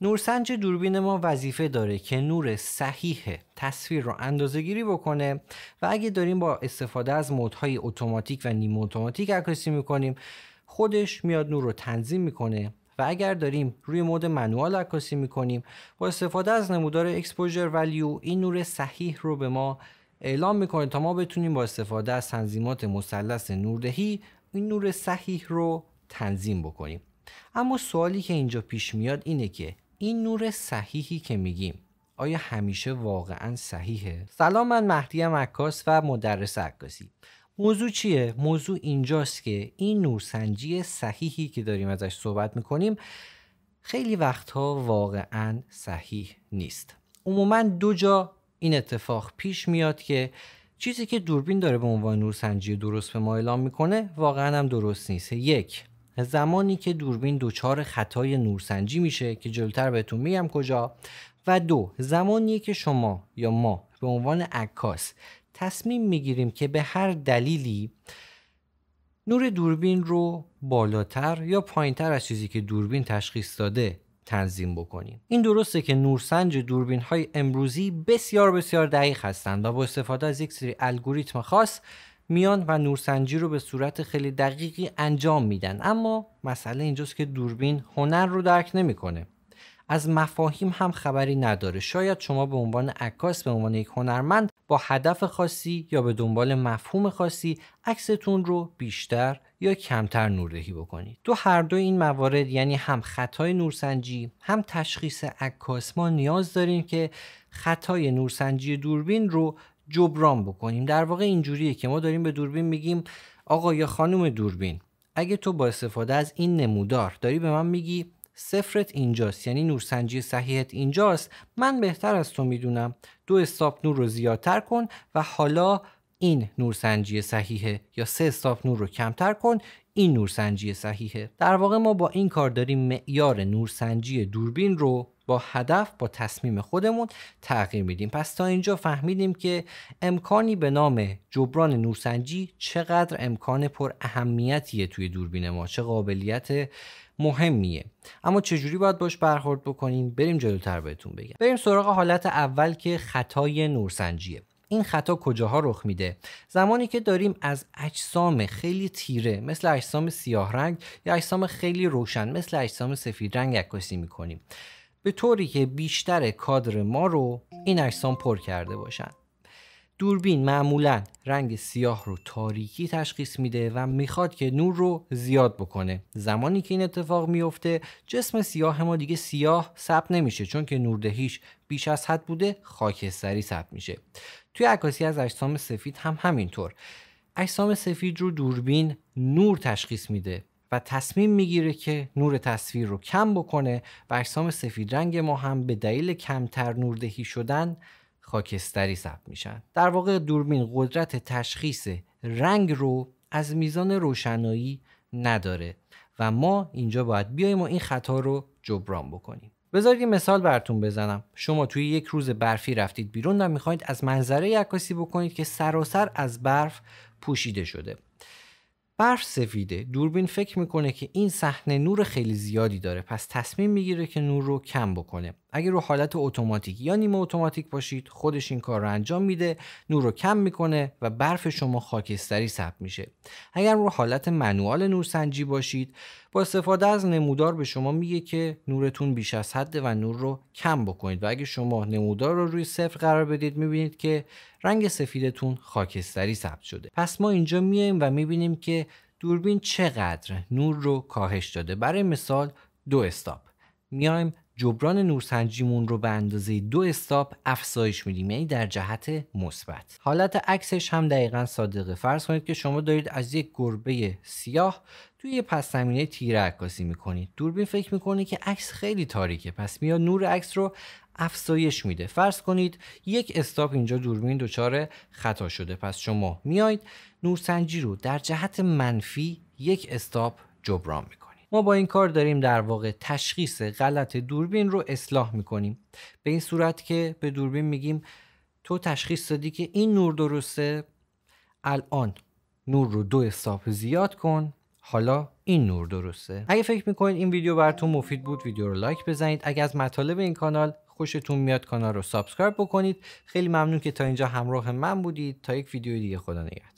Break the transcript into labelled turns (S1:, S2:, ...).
S1: نورسنج دوربین ما وظیفه داره که نور صحیح تصویر رو اندازه بکنه و اگه داریم با استفاده از مودهای اتوماتیک و نیم اتوماتیک عکاسی میکنیم خودش میاد نور رو تنظیم میکنه و اگر داریم روی مود منوال عکاسی میکنیم با استفاده از نمودار اکسپوژر ولیو این نور صحیح رو به ما اعلام میکنه تا ما بتونیم با استفاده از تنظیمات مثلث نوردهی این نور صحیح رو تنظیم بکنیم اما سوالی که اینجا پیش میاد اینه که این نور صحیحی که میگیم آیا همیشه واقعا صحیحه؟ سلام من مهدی مکاس و مدرس عکاسی موضوع چیه؟ موضوع اینجاست که این نورسنجی صحیحی که داریم ازش صحبت میکنیم خیلی وقتها واقعا صحیح نیست عموما دو جا این اتفاق پیش میاد که چیزی که دوربین داره به عنوان نورسنجی درست به ما اعلام میکنه واقعا هم درست نیست یک زمانی که دوربین دچار خطای نورسنجی میشه که جلوتر بهتون میگم کجا و دو زمانی که شما یا ما به عنوان عکاس تصمیم میگیریم که به هر دلیلی نور دوربین رو بالاتر یا پایینتر از چیزی که دوربین تشخیص داده تنظیم بکنیم این درسته که نورسنج دوربین های امروزی بسیار بسیار دقیق هستند و با استفاده از یک سری الگوریتم خاص میان و نورسنجی رو به صورت خیلی دقیقی انجام میدن اما مسئله اینجاست که دوربین هنر رو درک نمیکنه از مفاهیم هم خبری نداره شاید شما به عنوان عکاس به عنوان یک هنرمند با هدف خاصی یا به دنبال مفهوم خاصی عکستون رو بیشتر یا کمتر نوردهی بکنید تو هر دو این موارد یعنی هم خطای نورسنجی هم تشخیص عکاس ما نیاز داریم که خطای نورسنجی دوربین رو جبران بکنیم در واقع اینجوریه که ما داریم به دوربین میگیم آقا یا خانم دوربین اگه تو با استفاده از این نمودار داری به من میگی صفرت اینجاست یعنی نورسنجی صحیحت اینجاست من بهتر از تو میدونم دو استاپ نور رو زیادتر کن و حالا این نورسنجی صحیحه یا سه استاف نور رو کمتر کن این نورسنجی صحیحه در واقع ما با این کار داریم معیار نورسنجی دوربین رو با هدف با تصمیم خودمون تغییر میدیم پس تا اینجا فهمیدیم که امکانی به نام جبران نورسنجی چقدر امکان پر اهمیتیه توی دوربین ما چه قابلیت مهمیه اما چجوری باید باش برخورد بکنیم بریم جلوتر بهتون بگم بریم سراغ حالت اول که خطای نورسنجیه این خطا کجاها رخ میده زمانی که داریم از اجسام خیلی تیره مثل اجسام سیاه رنگ یا اجسام خیلی روشن مثل اجسام سفید رنگ عکاسی میکنیم به طوری که بیشتر کادر ما رو این اجسام پر کرده باشند دوربین معمولا رنگ سیاه رو تاریکی تشخیص میده و میخواد که نور رو زیاد بکنه زمانی که این اتفاق میفته جسم سیاه ما دیگه سیاه ثبت نمیشه چون که نوردهیش بیش از حد بوده خاکستری ثبت میشه توی عکاسی از اجسام سفید هم همینطور اجسام سفید رو دوربین نور تشخیص میده و تصمیم میگیره که نور تصویر رو کم بکنه و اجسام سفید رنگ ما هم به دلیل کمتر نوردهی شدن خاکستری ثبت میشن در واقع دوربین قدرت تشخیص رنگ رو از میزان روشنایی نداره و ما اینجا باید بیایم و این خطا رو جبران بکنیم بذارید یه مثال براتون بزنم شما توی یک روز برفی رفتید بیرون و میخواید از منظره عکاسی بکنید که سراسر از برف پوشیده شده برف سفیده دوربین فکر میکنه که این صحنه نور خیلی زیادی داره پس تصمیم میگیره که نور رو کم بکنه اگر رو حالت اتوماتیک یا نیمه اتوماتیک باشید خودش این کار رو انجام میده نور رو کم میکنه و برف شما خاکستری ثبت میشه اگر رو حالت منوال نورسنجی باشید با استفاده از نمودار به شما میگه که نورتون بیش از حد و نور رو کم بکنید و اگه شما نمودار رو روی صفر قرار بدید میبینید که رنگ سفیدتون خاکستری ثبت شده پس ما اینجا میایم و میبینیم که دوربین چقدر نور رو کاهش داده برای مثال دو استاپ میایم جبران نورسنجیمون رو به اندازه دو استاپ افزایش میدیم یعنی در جهت مثبت حالت عکسش هم دقیقا صادقه فرض کنید که شما دارید از یک گربه سیاه توی یه پس زمینه تیره عکاسی میکنید دوربین فکر میکنه که عکس خیلی تاریکه پس میاد نور عکس رو افزایش میده فرض کنید یک استاپ اینجا دوربین دچار خطا شده پس شما میاید نورسنجی رو در جهت منفی یک استاپ جبران میکنید ما با این کار داریم در واقع تشخیص غلط دوربین رو اصلاح میکنیم به این صورت که به دوربین میگیم تو تشخیص دادی که این نور درسته الان نور رو دو حساب زیاد کن حالا این نور درسته اگه فکر میکنید این ویدیو براتون مفید بود ویدیو رو لایک بزنید اگه از مطالب این کانال خوشتون میاد کانال رو سابسکرایب بکنید خیلی ممنون که تا اینجا همراه من بودید تا یک ویدیو دیگه خدا نگهدار